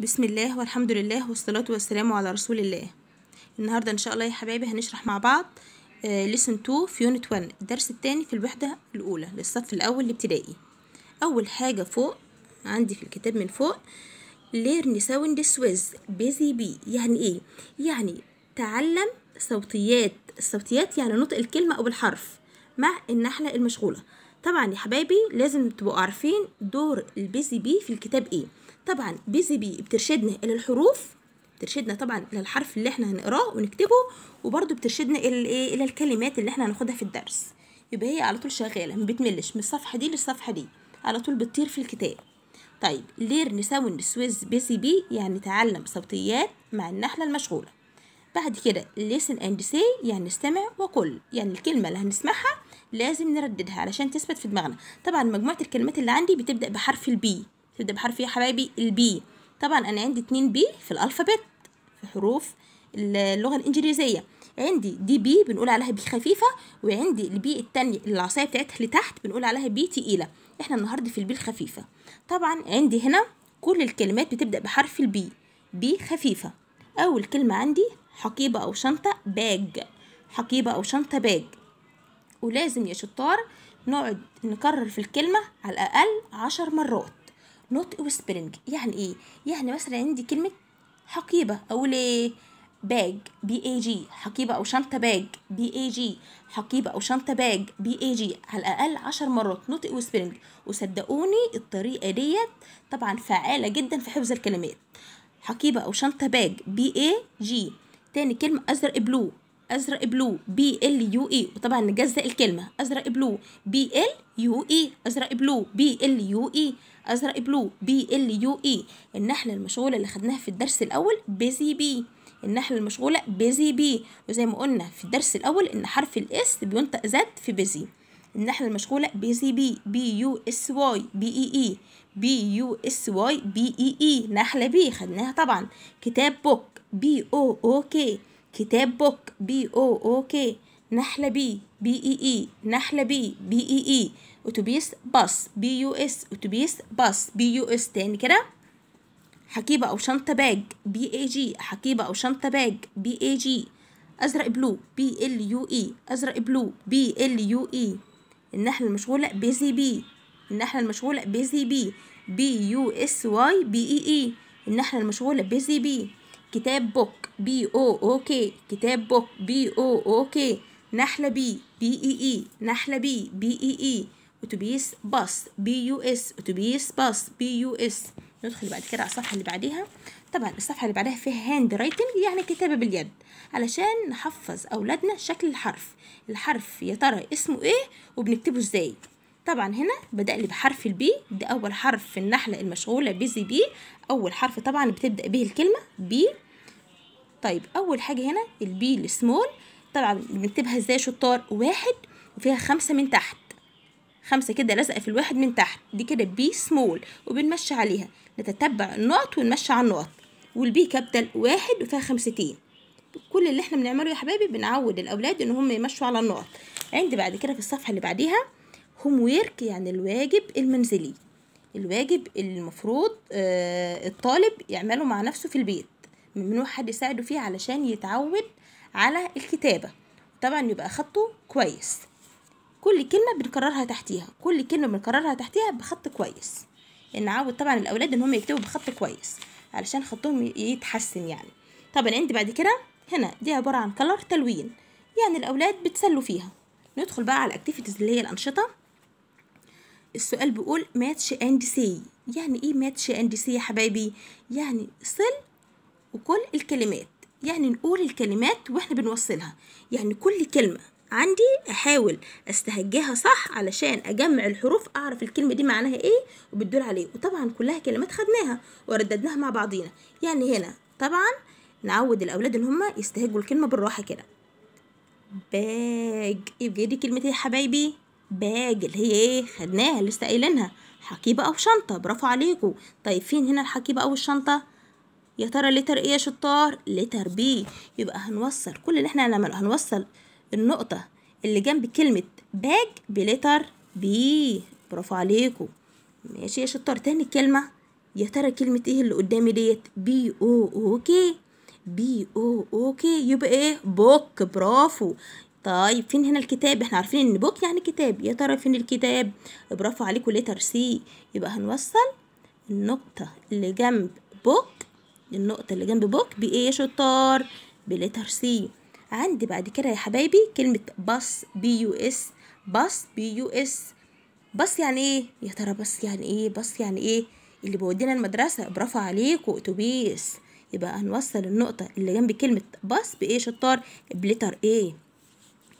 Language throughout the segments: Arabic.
بسم الله والحمد لله والصلاة والسلام على رسول الله النهاردة إن شاء الله يا حبايبي هنشرح مع بعض لسن آه، 2 في يونت 1 الدرس الثاني في الوحدة الأولى للصف الأول الابتدائي أول حاجة فوق عندي في الكتاب من فوق ليرن ساوند سويز بيزي بي يعني إيه؟ يعني تعلم صوتيات الصوتيات يعني نطق الكلمة أو الحرف مع النحلة المشغولة طبعا يا حبايبي لازم تبقوا عارفين دور البيزي بي في الكتاب إيه طبعا بي سي بي بترشدنا الى الحروف بترشدنا طبعا الى الحرف اللي احنا هنقراه ونكتبه وبرده بترشدنا الى إيه، الى الكلمات اللي احنا هناخدها في الدرس يبقى هي على طول شغاله ما بتملش من الصفحه دي للصفحه دي على طول بتطير في الكتاب طيب ليرن ساوند سويز بي سي بي يعني تعلم صوتيات مع النحله المشغوله بعد كده listen and say يعني استمع وقل يعني الكلمه اللي هنسمعها لازم نرددها علشان تثبت في دماغنا طبعا مجموعه الكلمات اللي عندي بتبدا بحرف البي تبدأ بحرف يا حبايبي البي طبعا أنا عندي اتنين بي في الألفابت في حروف اللغة الإنجليزية عندي دي بي بنقول عليها بي خفيفة وعندي البي التانية العصاية بتاعتها لتحت بنقول عليها بي تقيلة احنا النهاردة في البي الخفيفة طبعا عندي هنا كل الكلمات بتبدأ بحرف البي بي خفيفة أول كلمة عندي حقيبة أو شنطة باج حقيبة أو شنطة باج ولازم يا شطار نقعد نكرر في الكلمة على الأقل عشر مرات نطق وسبرنج يعني ايه يعني مثلا عندي كلمه حقيبه اقول ايه باج بي اي جي حقيبه او شنطه باج بي اي جي حقيبه او شنطه باج بي اي جي على الاقل عشر مرات نطق وسبرنج وصدقوني الطريقه ديت طبعا فعاله جدا في حفظ الكلمات حقيبه او شنطه باج بي اي جي تاني كلمه ازرق بلو ازرق بلو بي ال يو اي وطبعا نجزأ الكلمه ازرق بلو بي ال يو اي ازرق بلو بي ال يو اي ازرق بلو بي ال يو اي النحله المشغوله اللي خدناها في الدرس الاول بيزي بي النحله المشغوله بيزي بي وزي ما قلنا في الدرس الاول ان حرف الاس بينطق زد في بيزي النحله المشغوله بيزي بي بي يو اس واي بي اي اي بي يو اس واي بي اي اي نحله بي خدناها طبعا كتاب بوك بي او او كي كتاب بوك بي او او كي نحلة بي بي اي اي نحلة بي بي اي اي اتوبيس باص بي يو اس اتوبيس باص بي يو اس تاني كده حكيبة أو شنطة باج بي اي جي حكيبة أو شنطة باج بي اي جي أزرق بلو بي ال يو اي أزرق بلو بي ال يو اي النحلة المشغولة بيزي بي النحلة المشغولة بيزي بي بي يو اس واي بي اي اي النحلة المشغولة بيزي بي كتاب بوك بي او او كي كتاب بوك بي او او كي نحلة بي بي اي اي نحلة بي بي اي اي اتوبيس باص بي يو اس اتوبيس باص بي يو اس ندخل بعد كده على الصفحة اللي بعديها طبعا الصفحة اللي بعدها فيها هاند رايتنج يعني كتابة باليد علشان نحفظ أولادنا شكل الحرف الحرف يا ترى اسمه ايه وبنكتبه ازاي طبعا هنا بدأ لي بحرف البي ده أول حرف في النحلة المشغولة بزي بي أول حرف طبعا بتبدأ به الكلمة بي طيب أول حاجة هنا البي السمول طبعا بنكتبها ازاي شطار واحد وفيها خمسة من تحت خمسة كده لازقة في الواحد من تحت دي كده بي سمول وبنمشي عليها نتتبع النقط ونمشي على النقط والبي كابتل واحد وفيها خمستين كل اللي احنا بنعمله يا حبايبي بنعود الأولاد إن هم يمشوا على النقط عندي بعد كده في الصفحة اللي بعديها هوم ويرك يعني الواجب المنزلي الواجب المفروض آه، الطالب يعمله مع نفسه في البيت ممنوع حد يساعده فيه علشان يتعود على الكتابة طبعا يبقى خطه كويس كل كلمة بنكررها تحتيها كل كلمة بنكررها تحتيها بخط كويس نعود طبعا الأولاد إن هم يكتبوا بخط كويس علشان خطهم يتحسن يعني طبعا عندي بعد كده هنا دي عبارة عن كلر تلوين يعني الأولاد بتسلوا فيها ندخل بقى على الأكتيفيتيز اللي هي الأنشطة السؤال بيقول ماتش اند سي يعني ايه ماتش اند سي يا حبايبي يعني صل وكل الكلمات يعني نقول الكلمات واحنا بنوصلها يعني كل كلمة عندي احاول استهجاها صح علشان اجمع الحروف اعرف الكلمة دي معناها ايه وبتدل عليه وطبعا كلها كلمات خدناها ورددناها مع بعضينا يعني هنا طبعا نعود الاولاد ان هما يستهجوا الكلمة بالراحة كده باج يبقى دي كلمتي يا حبايبي باج اللي هي ايه خدناها لسه قايلينها حقيبة أو شنطة برافو عليكم طيب فين هنا الحقيبة أو الشنطة يا ترى لتر ايه يا شطار لتر بي يبقى هنوصل كل اللي احنا هنعمله هنوصل النقطة اللي جنب كلمة باج بلتر بي برافو عليكم ماشي يا شطار تاني كلمة يا ترى كلمة ايه اللي قدامي ديت بي او اوكي بي او اوكي يبقى ايه بوك برافو طيب فين هنا الكتاب احنا عارفين ان بوك يعني كتاب يا ترى فين الكتاب برافو عليكم ليتر سي يبقى هنوصل النقطة اللي جنب بوك النقطة اللي جنب بوك بإيه يا شطار بلتر سي عندي بعد كده يا حبايبي كلمة بس بي يو اس بس بي يو اس بس يعني ايه يا ترى بس يعني ايه بس يعني ايه اللي بودينا المدرسة برافو عليكم اتوبيس يبقى هنوصل النقطة اللي جنب كلمة بس بإيه شطار بلتر ايه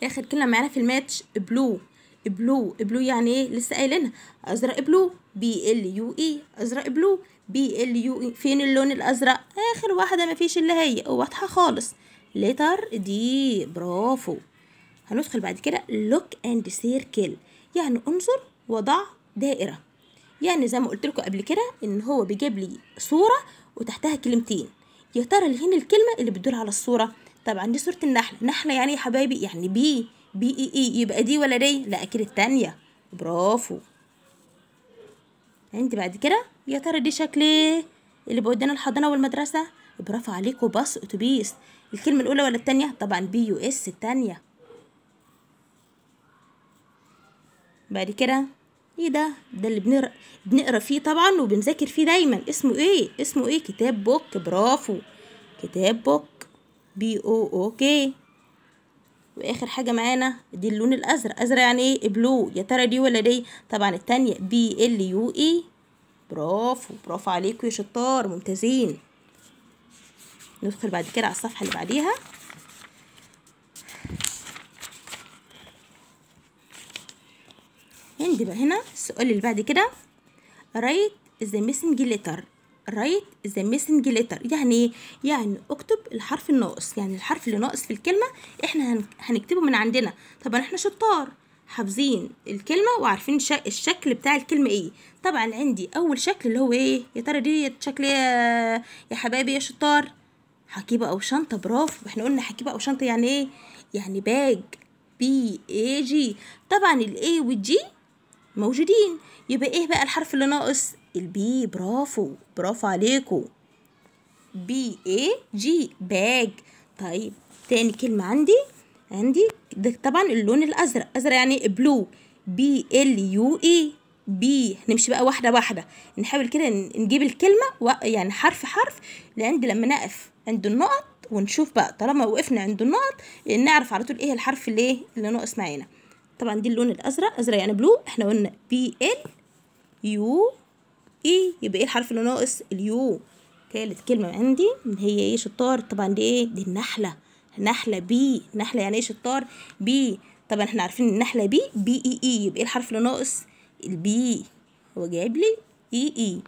اخر كلمه معانا في الماتش بلو بلو بلو يعني ايه لسه قايلينها ازرق بلو بي ال يو اي ازرق بلو بي ال يو اي فين اللون الازرق اخر واحده مفيش اللي هي واضحه خالص ليتر دي برافو هندخل بعد كده لوك اند سيركل يعني انظر وضع دائره يعني زي ما قلت لكم قبل كده ان هو بيجيب لي صوره وتحتها كلمتين يا ترى اللي هنا الكلمه اللي بتدل على الصوره طبعا دي صورة النحلة نحلة يعني يا حبايبي يعني بي بي اي اي يبقى دي ولا دي لا اكيد التانية برافو عندي بعد كده يا ترى دي شكل ايه اللي قدام الحضانة والمدرسة برافو عليكوا باص اتوبيس الكلمة الاولى ولا التانية طبعا بي يو اس التانية بعد كده ايه ده ده اللي بنقرا بنقرا فيه طبعا وبنذاكر فيه دايما اسمه ايه اسمه ايه كتاب بوك برافو كتاب بوك بي او او كي واخر حاجه معانا دي اللون الازرق ازرق يعني ايه بلو يا ترى دي ولا دي طبعا التانية بي ال يو اي برافو برافو عليكم يا شطار ممتازين ندخل بعد كده على الصفحه اللي بعديها عندي بقى هنا السؤال اللي بعد كده رايت the ميسنج ليتر write the missing letter يعني ايه يعني اكتب الحرف الناقص يعني الحرف اللي ناقص في الكلمه احنا هنكتبه من عندنا طبعا احنا شطار حافظين الكلمه وعارفين الشكل بتاع الكلمه ايه طبعا عندي اول شكل اللي هو ايه يا ترى دي شكل يا, يا حبايبي يا شطار حكيبه او شنطه برافو احنا قلنا حكيبه او شنطه يعني ايه يعني باج بي اي جي طبعا الاي والجي موجودين يبقى ايه بقى الحرف اللي ناقص البي برافو برافو عليكو بي اي جي باج طيب تاني كلمة عندي عندي ده طبعا اللون الأزرق أزرق يعني بلو بي ال يو اي بي نمشي بقى واحدة واحدة نحاول كده نجيب الكلمة و... يعني حرف حرف لعند لما نقف عند النقط ونشوف بقى طالما وقفنا عند النقط نعرف على طول ايه الحرف اللي ايه اللي ناقص معانا طبعا دي اللون الازرق ازرق يعني بلو احنا قلنا بي ال يو اي يبقى ايه الحرف اللي ناقص اليو تالت كلمة عندي هي ايه شطار طبعا دي ايه دي النحلة نحلة بي نحلة يعني ايه شطار بي طبعا احنا عارفين النحلة بي بي اي اي يبقى ايه الحرف اللي ناقص البي هو جايب لي اي اي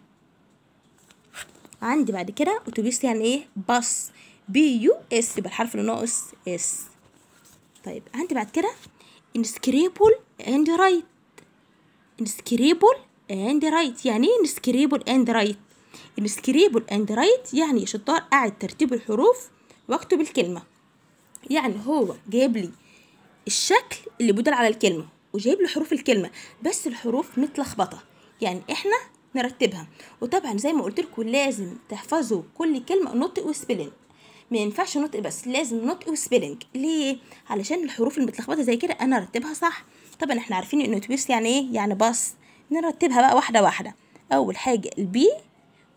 عندي بعد كده اتوبيس يعني ايه باص بي يو اس يبقى الحرف اللي ناقص اس طيب عندي بعد كده انسكريبل عندي رايت انسكريبل اند رايت يعني ايه انسكريبل اند رايت انسكريبل اند رايت يعني يا شطار قاعد ترتيب الحروف واكتب الكلمه يعني هو جايب لي الشكل اللي بيدل على الكلمه وجايب لي حروف الكلمه بس الحروف متلخبطه يعني احنا نرتبها وطبعا زي ما قلت لكم لازم تحفظوا كل كلمه نطق وسبيلنج ما ينفعش نطق بس لازم نطق وسبيلنج ليه علشان الحروف المتلخبطه زي كده انا ارتبها صح طبعا احنا عارفين ان تويست يعني ايه يعني باص نرتبها بقى واحدة واحدة أول حاجة البي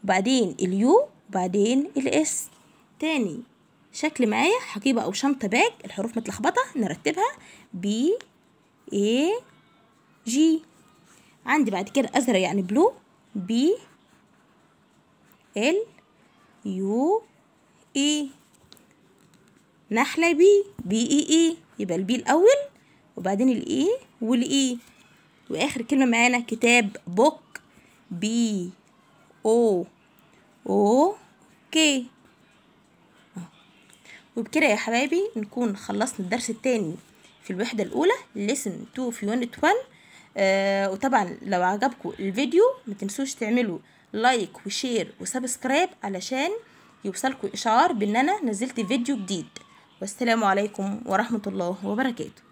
وبعدين اليو وبعدين الاس تاني شكل معايا حقيبة أو شنطة باج الحروف متلخبطة نرتبها بي اي جي عندي بعد كده أزرق يعني e. e، e. بلو بي ال يو اي نحلة بي بي اي اي يبقى البي الأول وبعدين الاي والاي واخر كلمه معانا كتاب بوك بي او او كي وبكده يا حبايبي نكون خلصنا الدرس التاني في الوحدة الأولى ليسن 2 في يونت 1 آه وطبعا لو عجبكم الفيديو ما تنسوش تعملوا لايك وشير وسبسكرايب علشان يوصلكم إشعار بأن أنا نزلت فيديو جديد والسلام عليكم ورحمة الله وبركاته